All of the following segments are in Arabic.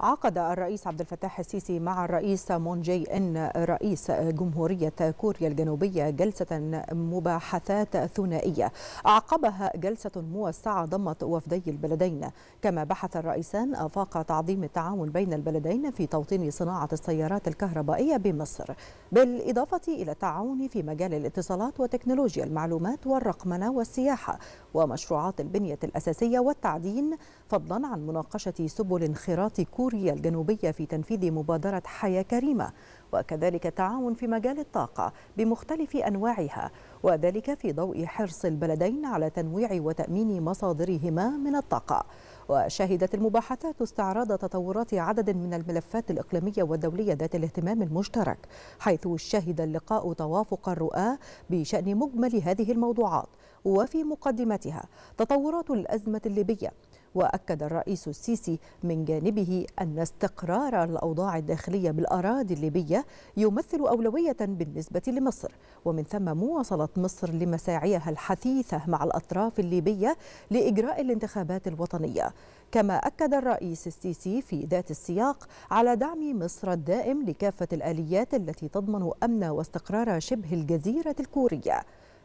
عقد الرئيس عبد الفتاح السيسي مع الرئيس مون جي إن رئيس جمهورية كوريا الجنوبية جلسة مباحثات ثنائية أعقبها جلسة موسعة ضمت وفدي البلدين كما بحث الرئيسان آفاق تعظيم التعاون بين البلدين في توطين صناعة السيارات الكهربائية بمصر بالإضافة إلى التعاون في مجال الاتصالات وتكنولوجيا المعلومات والرقمنة والسياحة ومشروعات البنية الأساسية والتعدين فضلا عن مناقشة سبل انخراط كوريا كوريا الجنوبية في تنفيذ مبادرة حياة كريمة وكذلك التعاون في مجال الطاقة بمختلف أنواعها وذلك في ضوء حرص البلدين على تنويع وتأمين مصادرهما من الطاقة وشهدت المباحثات استعراض تطورات عدد من الملفات الإقليمية والدولية ذات الاهتمام المشترك حيث شهد اللقاء توافق الرؤى بشأن مجمل هذه الموضوعات وفي مقدمتها تطورات الأزمة الليبية وأكد الرئيس السيسي من جانبه أن استقرار الأوضاع الداخلية بالأراضي الليبية يمثل أولوية بالنسبة لمصر ومن ثم مواصلة مصر لمساعيها الحثيثة مع الأطراف الليبية لإجراء الانتخابات الوطنية كما أكد الرئيس السيسي في ذات السياق على دعم مصر الدائم لكافة الآليات التي تضمن أمن واستقرار شبه الجزيرة الكورية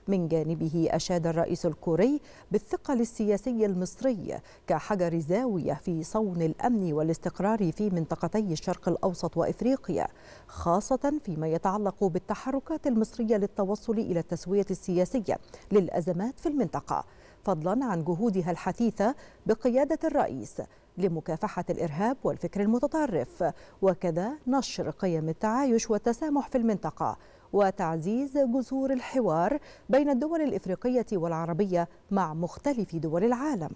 من جانبه أشاد الرئيس الكوري بالثقل السياسي المصري كحجر زاوية في صون الأمن والاستقرار في منطقتي الشرق الأوسط وإفريقيا خاصة فيما يتعلق بالتحركات المصرية للتوصل إلى التسوية السياسية للأزمات في المنطقة فضلا عن جهودها الحثيثة بقيادة الرئيس لمكافحة الإرهاب والفكر المتطرف وكذا نشر قيم التعايش والتسامح في المنطقة وتعزيز جذور الحوار بين الدول الإفريقية والعربية مع مختلف دول العالم